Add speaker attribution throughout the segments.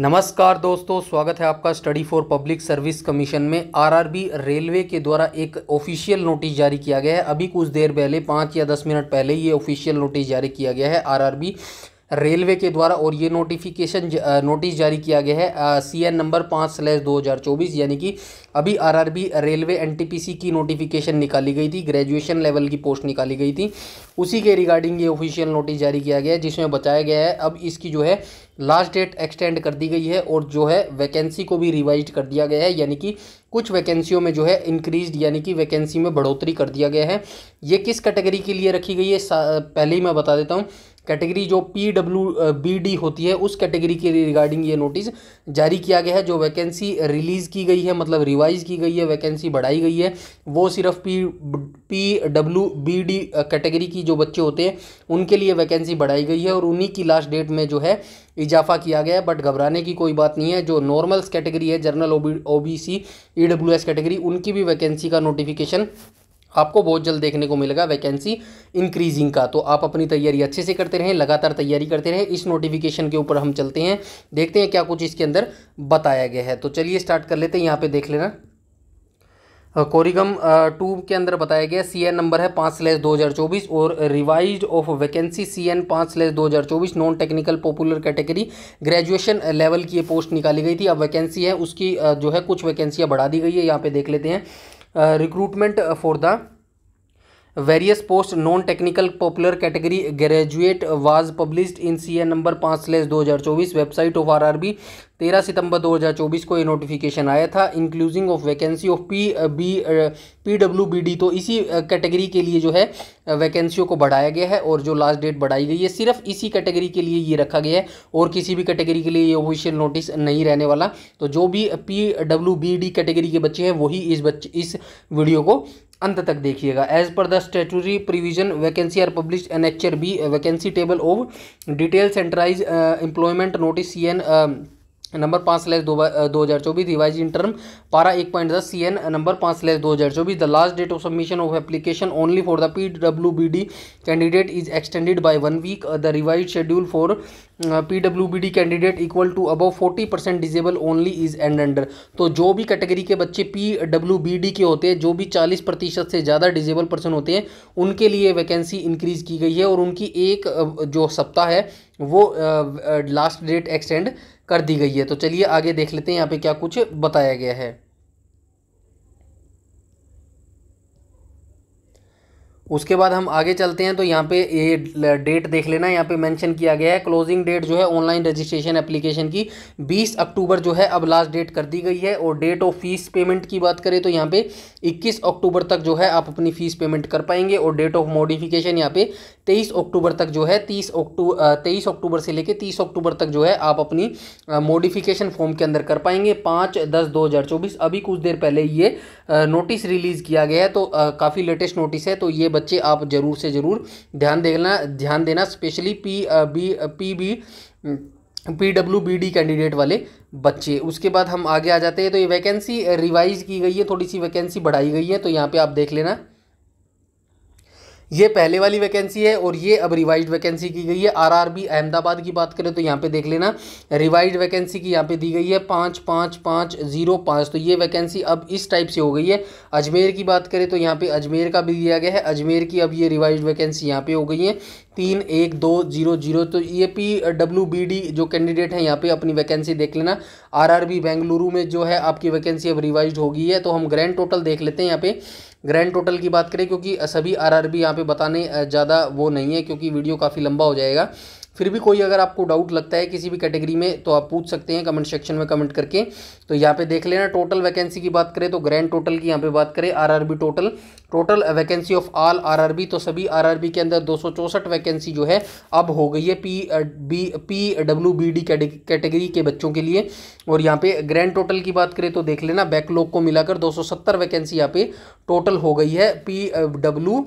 Speaker 1: नमस्कार दोस्तों स्वागत है आपका study for public service commission में आरआरबी रेलवे के द्वारा एक ऑफिशियल नोटिस जारी किया गया है अभी कुछ देर पहले पाँच या दस मिनट पहले ये ऑफिशियल नोटिस जारी किया गया है आरआरबी रेलवे के द्वारा और ये नोटिफिकेशन नोटिस जारी किया गया है सी एन नंबर पाँच स्लैश दो हज़ार चौबीस यानी कि अभी आरआरबी रेलवे एनटीपीसी की नोटिफिकेशन निकाली गई थी ग्रेजुएशन लेवल की पोस्ट निकाली गई थी उसी के रिगार्डिंग ये ऑफिशियल नोटिस जारी किया गया है जिसमें बताया गया है अब इसकी जो है लास्ट डेट एक्सटेंड कर दी गई है और जो है वैकेंसी को भी रिवाइज कर दिया गया है यानी कि कुछ वैकेंसियों में जो है इंक्रीज यानी कि वैकेंसी में बढ़ोतरी कर दिया गया है ये किस कैटेगरी के लिए रखी गई है पहले ही मैं बता देता हूँ कैटेगरी जो पी डब्ल्यू बी डी होती है उस कैटेगरी के रिगार्डिंग ये नोटिस जारी किया गया है जो वैकेंसी रिलीज़ की गई है मतलब रिवाइज की गई है वैकेंसी बढ़ाई गई है वो सिर्फ P P W B D category की जो बच्चे होते हैं उनके लिए वैकेंसी बढ़ाई गई है और उन्हीं की लास्ट डेट में जो है इजाफा किया गया है बट घबराने की कोई बात नहीं है जो नॉर्मल्स कैटेगरी है general O B C E W S category उनकी भी वैकेंसी का नोटिफिकेशन आपको बहुत जल्द देखने को मिलेगा वैकेंसी इंक्रीजिंग का तो आप अपनी तैयारी अच्छे से करते रहें लगातार तैयारी करते रहें इस नोटिफिकेशन के ऊपर हम चलते हैं देखते हैं क्या कुछ इसके अंदर बताया गया है तो चलिए स्टार्ट कर लेते हैं यहाँ पे देख लेना कोरिगम टू के अंदर बताया गया सी एन नंबर है पाँच स्लैश दो हज़ार चौबीस और revise of vacancy C N पाँच स्लैश दो हज़ार चौबीस non technical popular category graduation level की ये पोस्ट निकाली गई थी अब वैकेंसी है उसकी जो है कुछ वैकेंसियाँ बढ़ा दी गई है यहाँ पे देख लेते हैं recruitment for the various post non technical popular category graduate was published in C N number पाँच स्लेस दो हज़ार चौबीस website of R R B तेरह सितंबर 2024 को ये नोटिफिकेशन आया था including of vacancy of P B P W B D तो इसी कैटेगरी uh, के लिए जो है वैकेंसियों uh, को बढ़ाया गया है और जो लास्ट डेट बढ़ाई गई है सिर्फ इसी कैटेगरी के लिए ये रखा गया है और किसी भी कैटेगरी के लिए ये ऑफिशियल नोटिस नहीं रहने वाला तो जो भी P W B D category के बच्चे हैं वही इस बच्चे इस वीडियो को अंत तक देखिएगा as per the statutory provision vacancy are publish in annexure B vacancy table of detail centralised employment notice C N number पाँच स्लैश दो दो हज़ार चौबीस रिवाइज इन टर्म पारा एक पॉइंट दस सी एन नंबर पाँच स्लैश दो हज़ार चौबीस the last date of submission of application only for the P W B D candidate is extended by one week the revise schedule for P W B D candidate equal to above forty percent disable only is and under तो जो भी category के बच्चे P W B D के होते हैं जो भी चालीस प्रतिशत से ज़्यादा डिजेबल पर्सन होते हैं उनके लिए वैकेंसी इंक्रीज की गई है और उनकी एक जो सप्ताह है वो लास्ट डेट एक्सटेंड कर दी गई है तो चलिए आगे देख लेते हैं यहाँ पे क्या कुछ बताया गया है उसके बाद हम आगे चलते हैं तो यहाँ पे ये डेट देख लेना यहाँ पे मेंशन किया गया है क्लोजिंग डेट जो है ऑनलाइन रजिस्ट्रेशन एप्लीकेशन की 20 अक्टूबर जो है अब लास्ट डेट कर दी गई है और डेट ऑफ फीस पेमेंट की बात करें तो यहाँ पे 21 अक्टूबर तक जो है आप अपनी फ़ीस पेमेंट कर पाएंगे और डेट ऑफ मॉडिफिकेशन यहाँ पे तेईस अक्टूबर तक जो है तीस अक्टूबर तेईस अक्टूबर से लेकर तीस अक्टूबर तक जो है आप अपनी मॉडिफिकेशन फॉर्म के अंदर कर पाएंगे पाँच दस दो हज़ार चौबीस अभी कुछ देर पहले ये नोटिस रिलीज़ किया गया है तो काफ़ी लेटेस्ट नोटिस है तो ये बच्चे आप ज़रूर से ज़रूर ध्यान देना ध्यान देना specially P B P B P W B D candidate वाले बच्चे उसके बाद हम आगे आ जाते हैं तो ये वैकेंसी रिवाइज की गई है थोड़ी सी वैकेंसी बढ़ाई गई है तो यहाँ पे आप देख लेना ये पहले वाली वैकेंसी है और ये अब रिवाइज वैकेंसी की गई है आरआरबी अहमदाबाद की बात करें तो यहाँ पे देख लेना रिवाइज वैकेंसी की यहाँ पे दी गई है पाँच पाँच पाँच जीरो पाँच तो ये वैकेंसी अब इस टाइप से हो गई है अजमेर की बात करें तो यहाँ पे अजमेर का भी दिया गया है अजमेर की अब ये रिवाइज वैकेंसी यहाँ पर हो गई है तीन एक दो जीरो जीरो तो ये पी डब्ल्यू बी डी जो कैंडिडेट हैं यहाँ पे अपनी वैकेंसी देख लेना आरआरबी बेंगलुरु में जो है आपकी वैकेंसी अब रिवाइज होगी है तो हम ग्रैंड टोटल देख लेते हैं यहाँ पे ग्रैंड टोटल की बात करें क्योंकि सभी आरआरबी आर यहाँ पे बताने ज़्यादा वो नहीं है क्योंकि वीडियो काफ़ी लंबा हो जाएगा फिर भी कोई अगर आपको डाउट लगता है किसी भी कैटेगरी में तो आप पूछ सकते हैं कमेंट सेक्शन में कमेंट करके तो यहाँ पे देख लेना टोटल वैकेंसी की बात करें तो ग्रैंड टोटल की यहाँ पे बात करें RRB total total vacancy of all RRB तो सभी आरआरबी के अंदर दो वैकेंसी जो है अब हो गई है P B P W B D category के बच्चों के लिए और यहाँ पे ग्रैंड टोटल की बात करें तो देख लेना बैकलॉग को मिलाकर दो वैकेंसी यहाँ पे टोटल हो गई है पी डब्ल्यू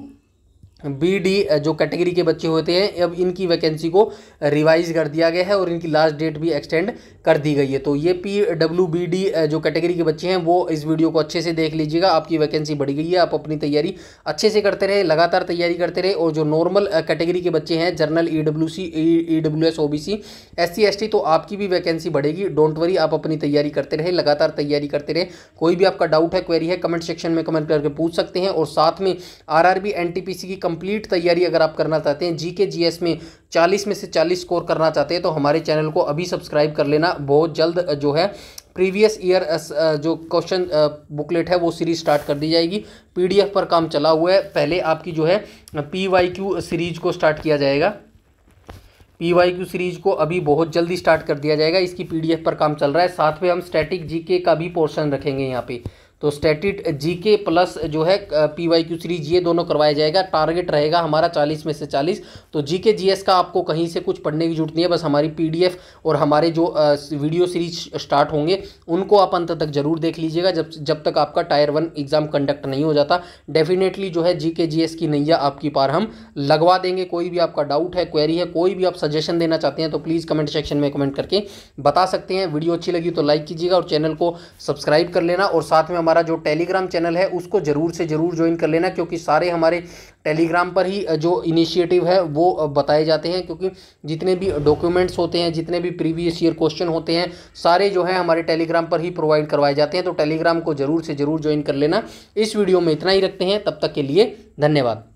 Speaker 1: बी डी जो कैटेगरी के बच्चे होते हैं अब इनकी वैकेंसी को रिवाइज कर दिया गया है और इनकी लास्ट डेट भी एक्सटेंड कर दी गई है तो ये पी डब्ल्यू बी डी जो कैटेगरी के बच्चे हैं वो इस वीडियो को अच्छे से देख लीजिएगा आपकी वैकेंसी बढ़ गई है आप अपनी तैयारी अच्छे से करते रहे लगातार तैयारी करते रहे और जो नॉर्मल कैटेगरी के बच्चे हैं general E W C E W S O B C S C S T तो आपकी भी वैकेंसी बढ़ेगी डोंट वरी आप अपनी तैयारी करते रहे लगातार तैयारी करते रहे कोई भी आपका डाउट है क्वेरी है कमेंट सेक्शन में कमेंट करके पूछ सकते हैं और साथ में R R B N T P C की कंप्लीट तैयारी अगर आप करना चाहते हैं जीके जीएस जी एस में चालीस में से चालीस स्कोर करना चाहते हैं तो हमारे चैनल को अभी सब्सक्राइब कर लेना बहुत जल्द जो है प्रीवियस ईयर जो क्वेश्चन बुकलेट है वो सीरीज स्टार्ट कर दी जाएगी पीडीएफ पर काम चला हुआ है पहले आपकी जो है पी वाई क्यू सीरीज को स्टार्ट किया जाएगा पी वाई क्यू सीरीज को अभी बहुत जल्दी स्टार्ट कर दिया जाएगा इसकी पीडीएफ पर काम चल रहा है साथ में हम स्टैटिक जीके का भी पोर्शन रखेंगे यहाँ पे तो स्टेटिट जी के प्लस जो है पी वाई क्यू सीरीज ये दोनों करवाया जाएगा टारगेट रहेगा हमारा चालीस में से चालीस तो जी के जी एस का आपको कहीं से कुछ पढ़ने की जरूरत नहीं है बस हमारी पी डी एफ और हमारे जो वीडियो सीरीज स्टार्ट होंगे उनको आप अंत तक जरूर देख लीजिएगा जब जब तक आपका टायर वन एग्ज़ाम कंडक्ट नहीं हो जाता डेफिनेटली जो है जी के जी एस की नैया आपकी पार हम लगवा देंगे कोई भी आपका डाउट है क्वेरी है कोई भी आप सजेशन देना चाहते हैं तो प्लीज़ कमेंट सेक्शन में कमेंट करके बता सकते हैं वीडियो अच्छी लगी तो लाइक कीजिएगा और चैनल को सब्सक्राइब कर लेना और साथ में हमारे हमारा जो टेलीग्राम चैनल है उसको ज़रूर से ज़रूर ज्वाइन कर लेना क्योंकि सारे हमारे टेलीग्राम पर ही जो इनिशिएटिव है वो बताए जाते हैं क्योंकि जितने भी डॉक्यूमेंट्स होते हैं जितने भी प्रीवियस ईयर क्वेश्चन होते हैं सारे जो है हमारे टेलीग्राम पर ही प्रोवाइड करवाए जाते हैं तो टेलीग्राम को ज़रूर से ज़रूर ज्वाइन कर लेना इस वीडियो में इतना ही रखते हैं तब तक के लिए धन्यवाद